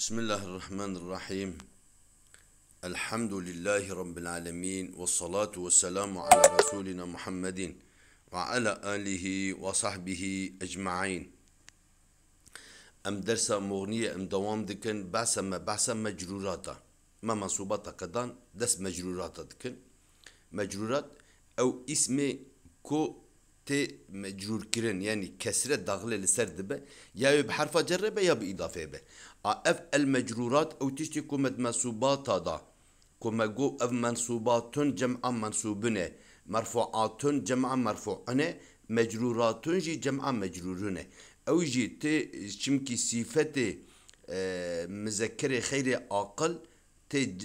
بسم الله الرحمن الرحيم الحمد لله رب العالمين والصلاة والسلام على رسولنا محمد وعلى آله وصحبه أجمعين أم درس مغنية أم دوام دكن بعث ما بعث مجروراتا ما منصوباتا كدان دس مجروراتا دكن مجرورات أو اسم كو تي مجرور كرن يعني كسرة داخل لسرد به يا بحرف جر به يا بإضافة به آه، اف المجرورات او تشتي كومد منصوبات دا كما جو اف منصوبات جمع منصوبن مرفوعات جمع مرفوعن مجرورات جي جمع مجرورن او جي تي شمكي صفته آه، مذكر خير عاقل تي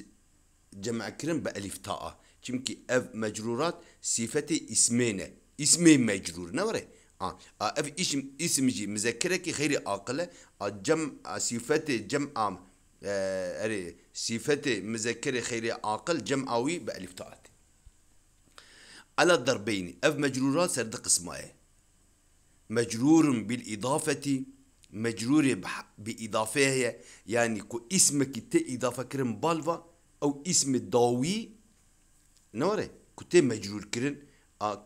جمع كرن بألف تاء شمكي اف مجرورات صفته اسمينه اسمي مجرور نوري آه. آه. اف اسم آه، آه، اسم جي مذكره كي غير عاقله جمع صفه جمع اري صفه مذكره خير عاقل جمعوي بالف تاءت على الضربين اف مجرورات سرد قسمها مجرور بالاضافه مجرور باضافه يعني كو اسمك تي اضافه كرم بالفا او اسم داوي نوري كنت مجرور كرن آه،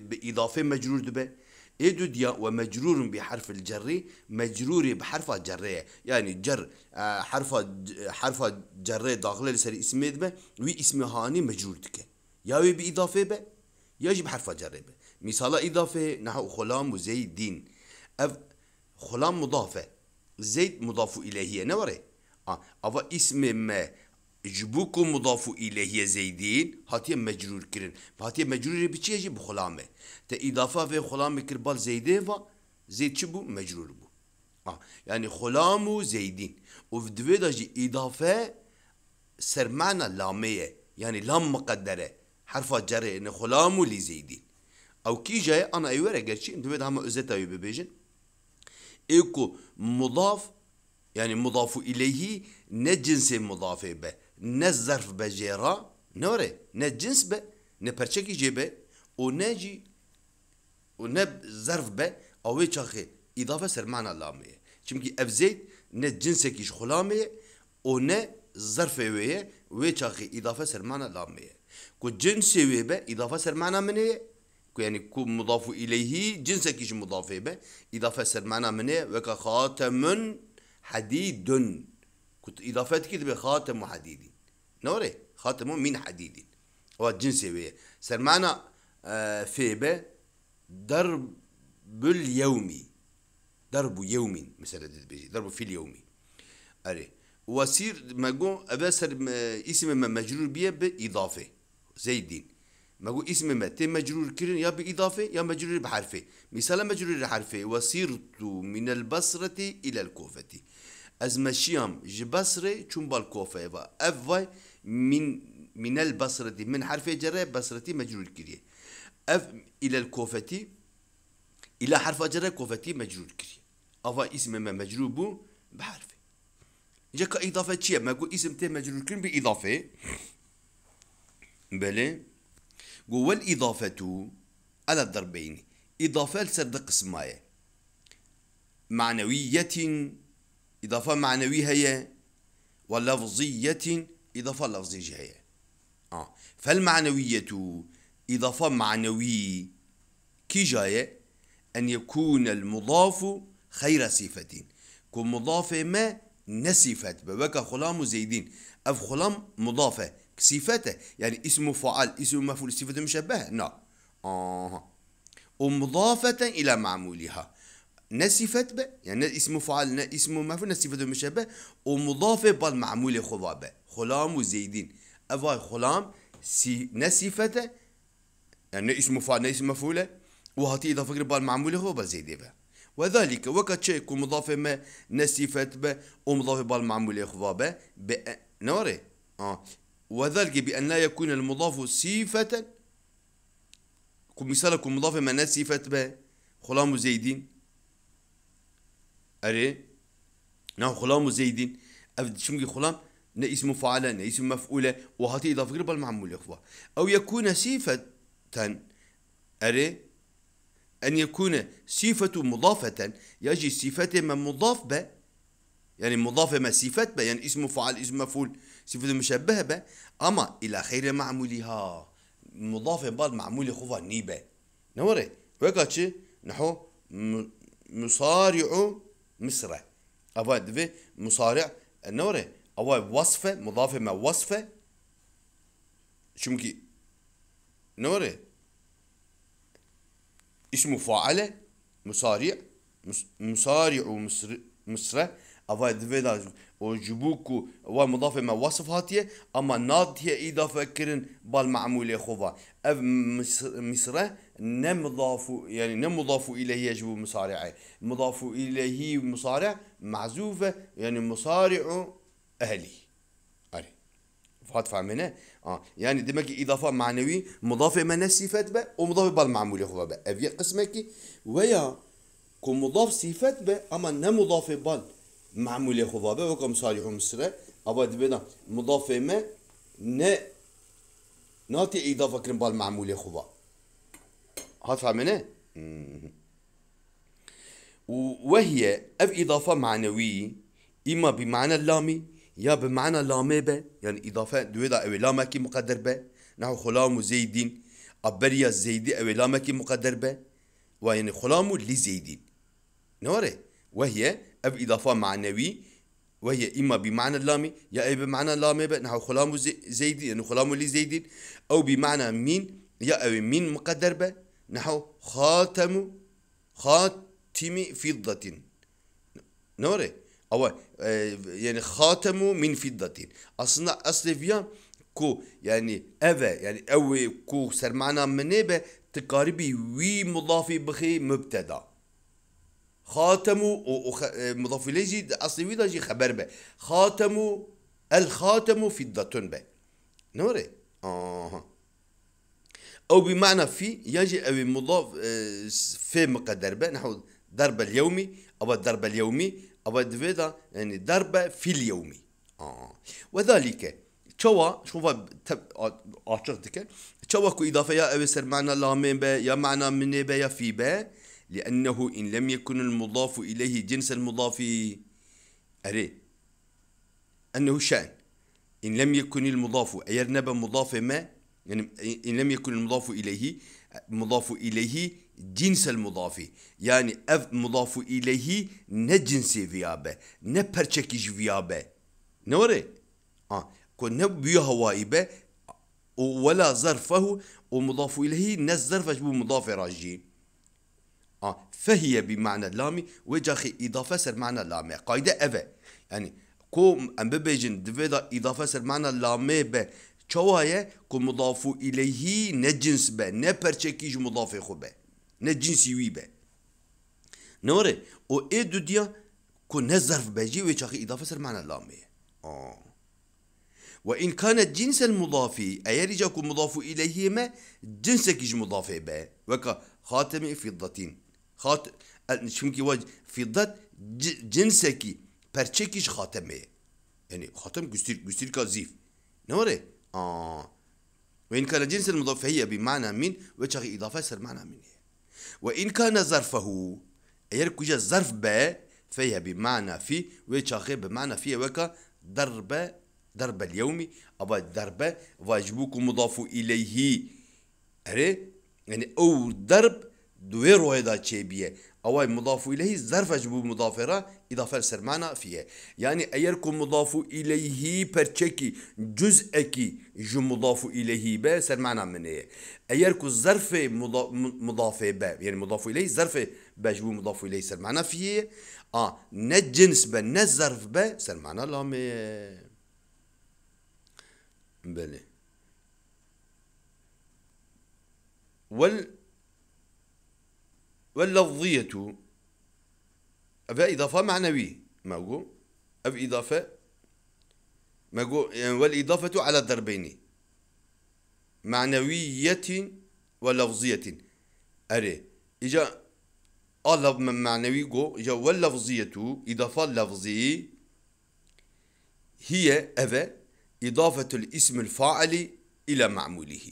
بإضافة مجرور دبي إيدو ديا ومجرور بحرف الجر مجرور بحرف جرية يعني جر آه، حرف حرف جر داخل لسر اسمه دبي وي اسمه هاني مجرور دك يا وي بإضافة به يجب حرف جر به مثال إضافة نحو خلام وزيدين أف خلام مضافة زيد مضاف إليه نوري آه أو اسم ما İcbuku mudafu ilehye zeydin hatiye mecrur kirin. Hatiye mecrur bi çiye bu hulame. Te idafa ve hulame kir bal zeyde va zeyd bu mecrur bu. Ha, yani hulamu zeydin. O dve da ji idafe sermana lameye yani lam mukaddere harfa cerre ne hulamu li zeydin. Ev kijaye ana evere gerçi dve da ama özet ayı bebejin. Eko mudaf yani mudafu ileyhi ne cinsi mudafe be. نه ظرف به جرا نوره نه جنس به نه پرچکی جبه و نه جی و نه ظرف به اوی چاخه اضافه سر معنا لامه چونکی اف زید نه جنسه کیش خلامه و نه ظرف ویه وی چاخه اضافه سر معنا لامه کو جنس وی به اضافه سر معنا منه كو يعني كو مضاف إليه جنسك يجي مضاف به إضافة سر معنا منه وكا خاتم حديد كنت إضافتك تبقى خاتم وحديدي نوري خاطر مو مين حديدي هو جنسي سر معنا آه، فيبة ضرب اليومي ضرب يومي مثلا بيجي ضرب في اليومي أري وصير ما جو أبصر آه، اسم ما مجرور بيه بإضافة زي الدين ما جو اسم ما تم مجرور كرين يا بإضافة يا مجرور بحرفه مثلا مجرور بحرفه وصيرت من البصرة إلى الكوفة از مشيام جبصرة چون بالكوفة و أفواي من من البصرة من حرف جر بصرة مجرور كري اف الى الكوفتي الى حرف جر كوفتي مجرور كري افا اسم ما مجرور بو بحرف جاك اضافه شيء ما قو اسم تي مجرور كري باضافه بلي الإضافة على الضربين إضافة لسرد قسماية معنوية إضافة معنوية هي ولفظية إضافة لفظية جاية آه فالمعنوية إضافة معنوية كي جاية أن يكون المضاف خير صفة كون مضاف ما نسفت بوكا خلام زيدين أف خلام مضافة صفته يعني اسم فعال اسم مفعول صفة مشبهة لا آه ومضافة إلى معمولها نسفت به يعني اسم فعل اسم مفعول نسفت مشبه ومضاف بالمعمول خضابه خلام وزيدين افا خلام سي نسفت يعني اسم فعل اسم مفعول وهاتي إضافة فكر بالمعمول هو بالزيدي به وذلك وقت شيء مضاف ما نسفت به ومضاف بالمعمول خضابه نوري آه وذلك بأن لا يكون المضاف صفة مثال مضاف ما نسفت به خلام زيدين أري نحن نعم، خلام زيدين أفد شمجي غلام نا اسم فعلا نا اسم مفعولة وهاتي إضافة بالمعمول يا إخوة أو يكون صفة أري أن يكون صفة مضافة يجي صفة ما مضاف به يعني مضافة ما صفة به يعني اسم فعل اسم مفعول صفة مشبهة به أما إلى خير معمولها مضافة بعد معمول خوفا نيبة نوري وقاتش نحو مصارع مصر أبا دفي مصارع نوري أبا وصفه مضافه ما وصفه شمكي نوري اسمه فاعله مصارع مصارع مصر مصر افا دفي وجبوكو ومضافة ما وصف هاتية أما ناد هي إضافة كرن بالمعمولة خوفا أف مصر نمضاف يعني نمضاف إليه يجب مصارعه مضاف إليه مصارع معزوفة يعني مصارع أهلي أري فات فهمنا آه يعني دمك إضافة معنوي مضافة ما نفس صفات ومضافة بالمعمولة خوفا بقى أبي قسمك ويا كمضاف صفات به أما نمضاف بال معموله خضابه وكم صالح مصر ابا دبنا مضافه ما ن ناتي اضافه كرم معمول خضا هات فهمنا وهي اف اضافه معنويه اما بمعنى اللامي يا بمعنى به يعني إضافة دويدا أو لامكي مقدر به نحو خلام زيدين أبريا زيدي أو لامكي مقدر به ويعني خلام لزيدين نوري وهي أف إضافة معنوي وهي إما بمعنى اللام يا بمعنى لام نحو خلام زيد يعني خلام لي زيد أو بمعنى مين يا أو مين مقدر به نحو خاتم خاتم فضة نوري أو آه، يعني خاتم من فضة أصلا أصل فيا كو يعني أبا يعني أو كو سر معنى منيبة تقاربي وي مضافي بخي مبتدأ خاتم مضاف اليه جي اصلي ويدا جي خبر به خاتم الخاتم فضة به نوري آه. او بمعنى في يجي او مضاف آه، في مقدر به نحو ضرب اليومي او الضرب اليومي او دفيدا يعني ضرب في اليومي آه. وذلك تشوا شوف اعتقد آه، آه، كان شوا كو اضافه يا او سر معنى لامين به يا معنى مني به يا في به لأنه إن لم يكن المضاف إليه جنس المضاف أري أنه شأن إن لم يكن المضاف أيرنب مضاف ما يعني إن لم يكن المضاف إليه مضاف إليه جنس المضاف يعني أف مضاف إليه نجنس فيابة نبرشكيش فيابة نوري آه كون نبيه هوائبة ولا ظرفه ومضاف إليه نز ظرفه مضاف راجي اه فهي بمعنى لامي وجاخي اضافه سر معنى لامي قايدة أفا يعني كوم ام ببيجن دفيدا اضافه سر معنى لامي ب چوايه كو مضافو اليه نجنس به نه مضافي خو به نجنس وي وی نوري و او ای دو ديا كو نزرف بجي وجاخي اضافه سر معنى لامي اه وإن كانت جنس المضافي المضاف أيرجاكم مضاف إليهما جنسك مضافي به وكا خاتم فضتين خاطر چونكي واج في ضد جنسكي پرچکیش خاتمه يعني خاتم جستير جستير كازيف نوري آه وإن كان جنس المضاف هي بمعنى من وجهه إضافة سر معنى من وإن كان ظرفه أير كوجا ظرف ب فهي بمعنى في وجهه بمعنى في وكا ضرب ضرب اليوم أبا ضرب واجبوك مضاف إليه أري يعني أو ضرب دوي رويدا تشيبيه او مضاف اليه ظرف جبو مضافرا اضافه سرمانا فيه يعني ايركم مضاف اليه جزء اكي جو مضاف اليه ب سرمانا منه ايركم ظرف مضاف ب يعني مضاف اليه ظرف جبو مضاف اليه سرمانا فيه اه نجنس ب نظرف ب سرمانا لامي بله وال واللفظية أفا إضافة معنوية هو أف إضافة هو يعني والإضافة على الضربين معنوية ولفظية أري إجا الله من معنوي جو إجا واللفظية إضافة لفظي هي أفا إضافة الاسم الفاعل إلى معموله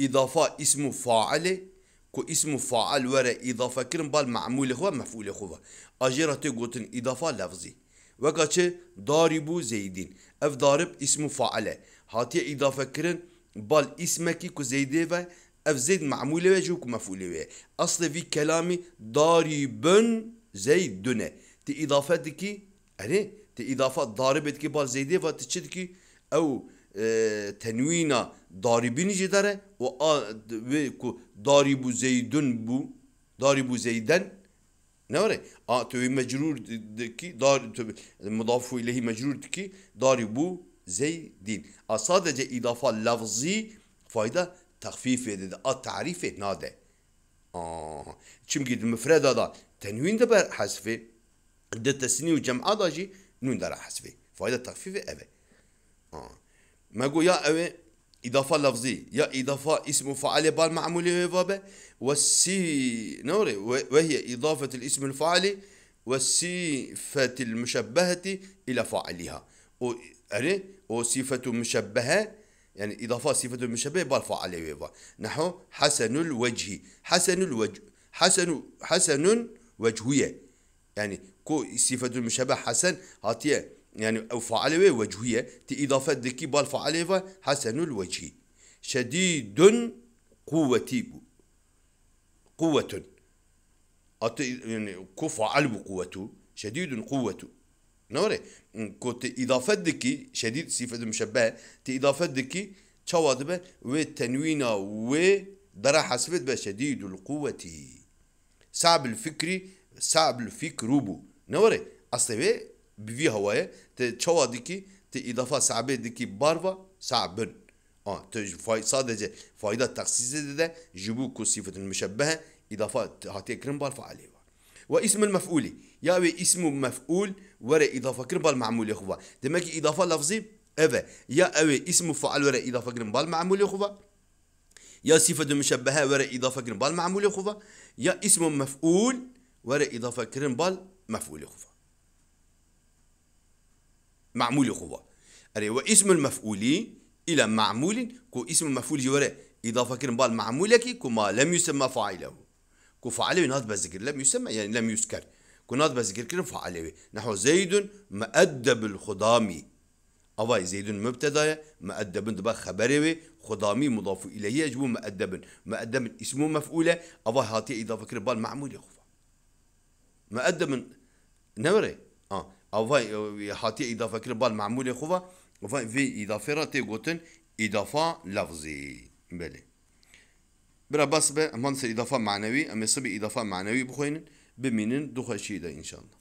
إضافة اسم فاعل كو اسم فاعل ورا اضافه كرم بال معمول خوا مفعول خوا أجرة گوتن اضافه لفظي وكاچه ضاربو زيدين اف ضارب اسم فاعل هاتي اضافه كرن بال اسمكي كو زيده و اف زيد معمول وجوك جو كو و اصل في كلامي ضاربن زيدونه تي اضافه دكي اري تي اضافه ضاربت كي بال زيده و تشدكي او E, tenvîna daribini jî dere û wê ku darîbû zeydun bû darîbû zeyden ne were a tu mecrûr dikî dar mudafu ilehî mecrûr dikî darîbû zeydîn a sadece idafa lafzî fayda tahfîfê dide a tarîfê nade çimkî di mifreda da tenwîn de ber hesfê di tesnî û cem'a da jî nûn dere hesfê fayda tahfîfê ev e ما ماجو يا إضافة لفظية يا إضافة اسم فعال بال معمول بابا والسي نوري وهي إضافة الاسم الفاعل والصفة المشبهة إلى فاعلها أو أري يعني، أو صفة مشبهة يعني إضافة صفة مشبهة بال فاعل نحو حسن الوجه حسن الوجه حسن حسن وجهية يعني كو صفة مشبهة حسن هاتيه يعني أو فعلوة وجهية اضافه دكي بالفعلوة حسن الوجه شديد قوتي قوة أت يعني كفع علو قوته شديد قوته نوري كنت إضافة دكي شديد صفة مشبهة تإضافة دكي به وتنوينا و درا حسبت به شديد القوة صعب الفكري صعب الفكر بو نوري أصلا بفي هواية تشوا ديكي تي إضافة سعبه ديكي باربا سعبن آه تج فاي صادجة فايدة تخصيص ده جبو صفة المشبهة إضافة هاتي كرم بارفا عليه واسم المفعول يا بي اسم مفعول ورا إضافة كرم بالمعمول يا خوا دمك إضافة لفظي أفا يا أوي اسم فعل ورا إضافة كرم بالمعمول يا خوا يا صفة مشبهة ورا إضافة كرم بالمعمول يا خوا يا اسم مفعول ورا إضافة كرم بالمفعول يا خوا معمول هو أري واسم المفعول إلى معمول كو اسم المفعول جواري إضافة كرم بال معمولك كما لم يسمى فاعله كو فاعله ناض بذكر لم يسمى يعني لم يذكر كو ناض بذكر كرم فاعله نحو زيد مؤدب الخضامي أواي زيد مبتدا مؤدب دبا خبره خضامي مضاف إليه يجب مؤدب مؤدب اسم مفعولة أواي هاتي إضافة كرم بال معمول يخفى مؤدب نوري آه اوای هاتي اضافه كل بال معموله خوفا و في اضافه راتي تی اضافه لفظي بلي برا بس به اضافه معنوي اما سب اضافه معنوي بخوين بمینن دو خوشی ده ان شاء الله